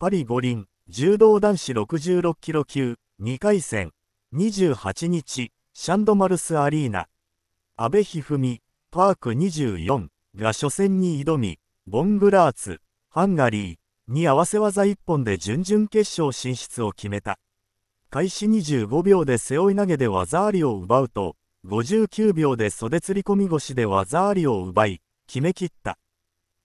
パリ五輪、柔道男子66キロ級、2回戦、28日、シャンドマルスアリーナ、阿部一二三、パーク24が初戦に挑み、ボングラーツ、ハンガリーに合わせ技一本で準々決勝進出を決めた。開始25秒で背負い投げで技ありを奪うと、59秒で袖釣り込み腰で技ありを奪い、決め切った。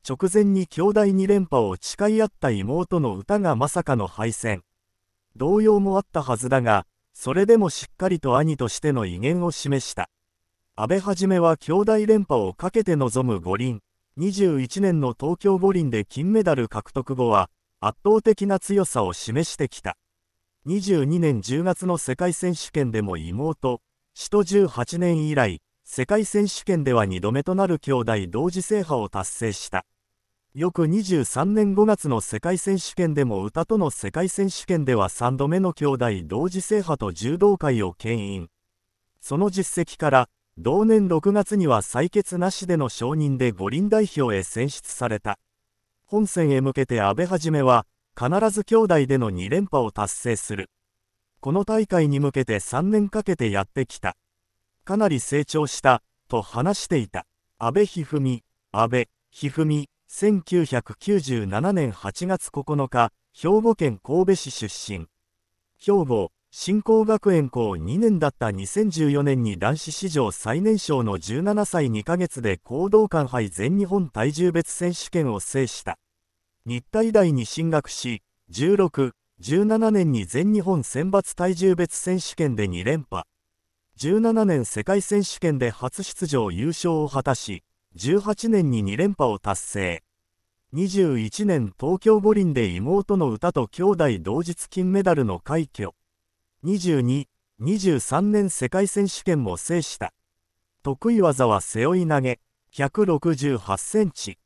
直前に兄弟2連覇を誓い合った妹の歌がまさかの敗戦。動揺もあったはずだが、それでもしっかりと兄としての威厳を示した。安倍はじめは兄弟連覇をかけて臨む五輪。21年の東京五輪で金メダル獲得後は、圧倒的な強さを示してきた。22年10月の世界選手権でも妹、死と18年以来、世界選手権では2度目となる兄弟同時制覇を達成した。翌23年5月の世界選手権でも歌との世界選手権では3度目の兄弟同時制覇と柔道界を牽引その実績から同年6月には採決なしでの承認で五輪代表へ選出された本戦へ向けて阿部はじめは必ず兄弟での2連覇を達成するこの大会に向けて3年かけてやってきたかなり成長したと話していた阿部一二三阿部一二三1997年8月9日、兵庫県神戸市出身。兵庫、振興学園校2年だった2014年に男子史上最年少の17歳2ヶ月で行動館杯全日本体重別選手権を制した。日体大に進学し、16、17年に全日本選抜体重別選手権で2連覇。17年世界選手権で初出場優勝を果たし、18年に2連覇を達成。21年東京五輪で妹の歌と兄弟同日金メダルの快挙。22、23年世界選手権も制した。得意技は背負い投げ、168センチ。